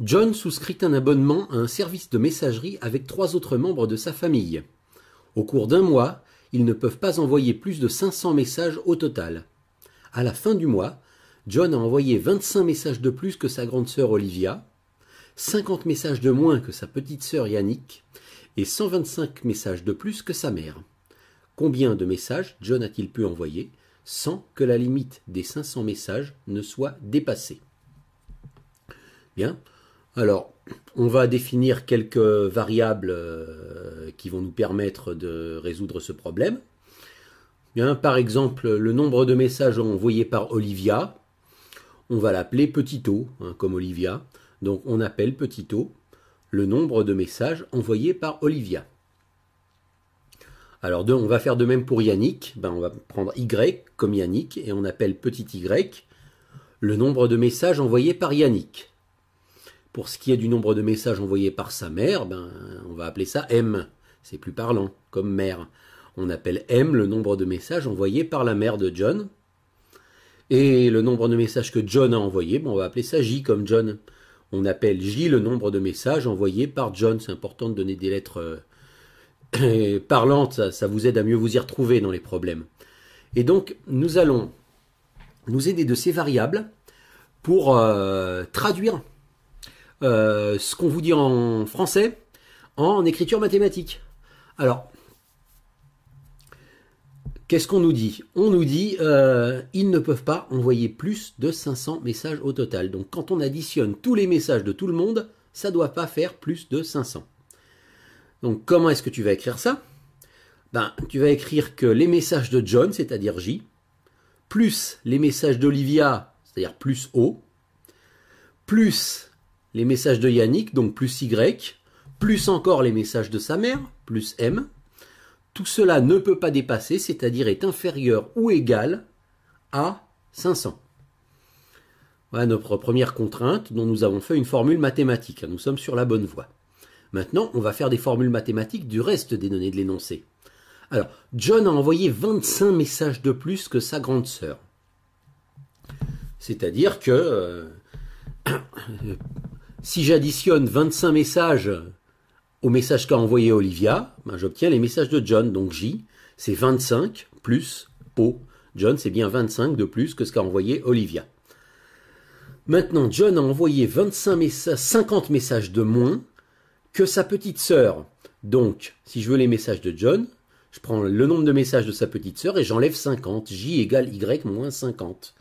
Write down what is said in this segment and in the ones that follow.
John souscrit un abonnement à un service de messagerie avec trois autres membres de sa famille. Au cours d'un mois, ils ne peuvent pas envoyer plus de 500 messages au total. À la fin du mois, John a envoyé 25 messages de plus que sa grande sœur Olivia, 50 messages de moins que sa petite sœur Yannick et 125 messages de plus que sa mère. Combien de messages John a-t-il pu envoyer sans que la limite des 500 messages ne soit dépassée Bien, alors, on va définir quelques variables euh, qui vont nous permettre de résoudre ce problème. Bien, par exemple, le nombre de messages envoyés par Olivia, on va l'appeler petit o, hein, comme Olivia. Donc on appelle petit o le nombre de messages envoyés par Olivia. Alors on va faire de même pour Yannick. Ben, on va prendre y comme Yannick et on appelle petit y le nombre de messages envoyés par Yannick. Pour ce qui est du nombre de messages envoyés par sa mère, ben, on va appeler ça M. C'est plus parlant, comme mère. On appelle M le nombre de messages envoyés par la mère de John. Et le nombre de messages que John a envoyés, ben, on va appeler ça J comme John. On appelle J le nombre de messages envoyés par John. C'est important de donner des lettres euh, parlantes, ça, vous aide à mieux vous y retrouver dans les problèmes. Et donc, nous allons nous aider de ces variables pour euh, traduire euh, ce qu'on vous dit en français en écriture mathématique. Alors, qu'est-ce qu'on nous dit On nous dit euh, ils ne peuvent pas envoyer plus de 500 messages au total. Donc quand on additionne tous les messages de tout le monde, ça ne doit pas faire plus de 500. Donc comment est-ce que tu vas écrire ça ben, Tu vas écrire que les messages de John, c'est-à-dire J, plus les messages d'Olivia, c'est-à-dire plus O, plus les messages de Yannick, donc plus Y, plus encore les messages de sa mère, plus M. Tout cela ne peut pas dépasser, c'est-à-dire est inférieur ou égal à 500. Voilà notre première contrainte dont nous avons fait une formule mathématique. Hein. Nous sommes sur la bonne voie. Maintenant, on va faire des formules mathématiques du reste des données de l'énoncé. Alors, John a envoyé 25 messages de plus que sa grande sœur. C'est-à-dire que euh, si j'additionne 25 messages au message qu'a envoyé Olivia, ben, j'obtiens les messages de John. Donc J, c'est 25 plus O. John, c'est bien 25 de plus que ce qu'a envoyé Olivia. Maintenant, John a envoyé messages, 50 messages de moins que sa petite sœur. Donc, si je veux les messages de John, je prends le nombre de messages de sa petite sœur et j'enlève 50. J égale Y moins 50.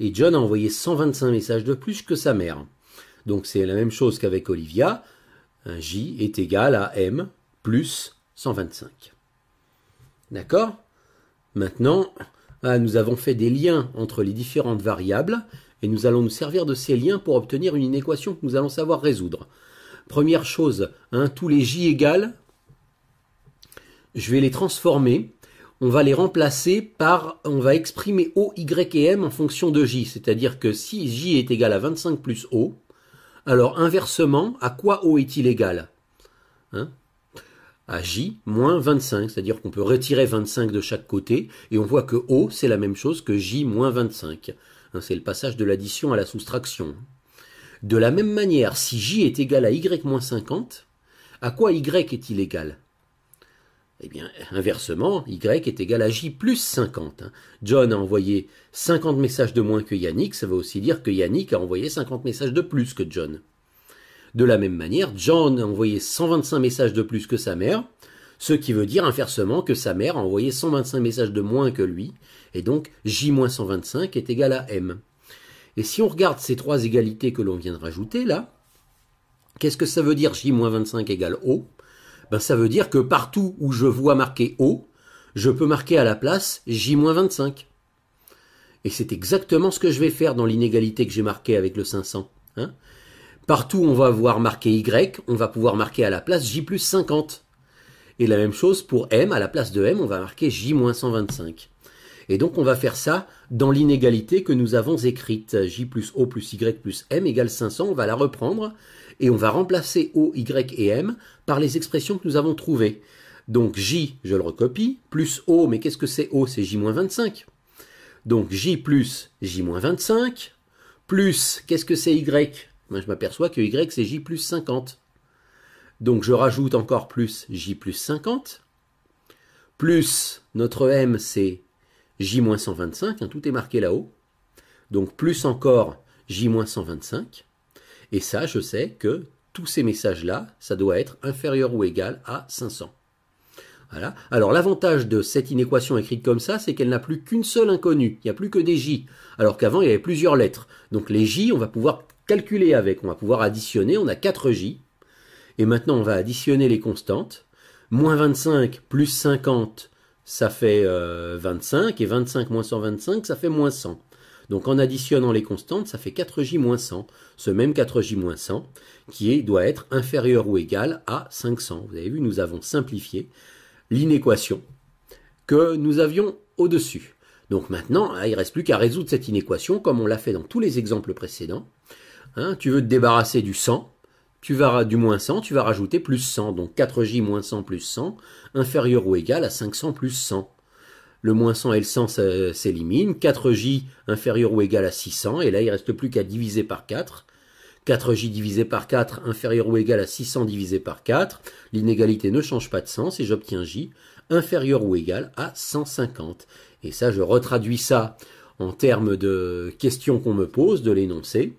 Et John a envoyé 125 messages de plus que sa mère. Donc c'est la même chose qu'avec Olivia. J est égal à M plus 125. D'accord Maintenant, ah, nous avons fait des liens entre les différentes variables et nous allons nous servir de ces liens pour obtenir une équation que nous allons savoir résoudre. Première chose, hein, tous les J égales, je vais les transformer on va les remplacer par, on va exprimer O, Y et M en fonction de J. C'est-à-dire que si J est égal à 25 plus O, alors inversement, à quoi O est-il égal hein à J moins 25, c'est-à-dire qu'on peut retirer 25 de chaque côté, et on voit que O, c'est la même chose que J moins 25. Hein, c'est le passage de l'addition à la soustraction. De la même manière, si J est égal à Y moins 50, à quoi Y est-il égal eh bien, inversement, Y est égal à J plus 50. Hein. John a envoyé 50 messages de moins que Yannick, ça veut aussi dire que Yannick a envoyé 50 messages de plus que John. De la même manière, John a envoyé 125 messages de plus que sa mère, ce qui veut dire inversement que sa mère a envoyé 125 messages de moins que lui, et donc J-125 moins est égal à M. Et si on regarde ces trois égalités que l'on vient de rajouter là, qu'est-ce que ça veut dire J-25 égale O ben, ça veut dire que partout où je vois marqué O, je peux marquer à la place J-25. Et c'est exactement ce que je vais faire dans l'inégalité que j'ai marquée avec le 500. Hein. partout où on va voir marqué Y, on va pouvoir marquer à la place J plus 50. Et la même chose pour M, à la place de M, on va marquer J 125. Et donc on va faire ça dans l'inégalité que nous avons écrite. J plus O plus Y plus M égale 500, on va la reprendre et on va remplacer O, Y et M par les expressions que nous avons trouvées. Donc J, je le recopie, plus O, mais qu'est-ce que c'est O C'est J-25. Donc J plus J-25, plus, qu'est-ce que c'est Y Je m'aperçois que Y c'est J plus 50. Donc je rajoute encore plus J plus 50, plus notre M c'est J-125, hein, tout est marqué là-haut. Donc plus encore J-125. Et ça, je sais que tous ces messages-là, ça doit être inférieur ou égal à 500. Voilà. Alors l'avantage de cette inéquation écrite comme ça, c'est qu'elle n'a plus qu'une seule inconnue. Il n'y a plus que des J. Alors qu'avant, il y avait plusieurs lettres. Donc les J, on va pouvoir calculer avec. On va pouvoir additionner. On a 4 J. Et maintenant, on va additionner les constantes. Moins 25 plus 50 ça fait 25, euh, et 25 moins 125, ça fait moins 100. Donc en additionnant les constantes, ça fait 4J moins 100, ce même 4J moins 100, qui doit être inférieur ou égal à 500. Vous avez vu, nous avons simplifié l'inéquation que nous avions au-dessus. Donc maintenant, il ne reste plus qu'à résoudre cette inéquation comme on l'a fait dans tous les exemples précédents. Hein, tu veux te débarrasser du 100, tu vas du moins 100, tu vas rajouter plus 100, donc 4j moins 100 plus 100, inférieur ou égal à 500 plus 100. Le moins 100 et le 100 s'éliminent, 4j inférieur ou égal à 600, et là il ne reste plus qu'à diviser par 4. 4j divisé par 4 inférieur ou égal à 600 divisé par 4, l'inégalité ne change pas de sens et j'obtiens j inférieur ou égal à 150. Et ça, je retraduis ça en termes de questions qu'on me pose, de l'énoncé.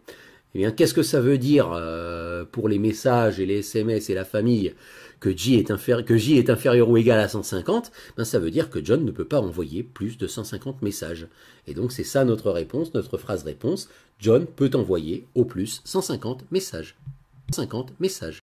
Eh bien, qu'est-ce que ça veut dire euh, pour les messages et les SMS et la famille que J est, inférieur, est inférieur ou égal à 150 ben, Ça veut dire que John ne peut pas envoyer plus de 150 messages. Et donc, c'est ça notre réponse, notre phrase réponse. John peut envoyer au plus 150 messages. 50 messages.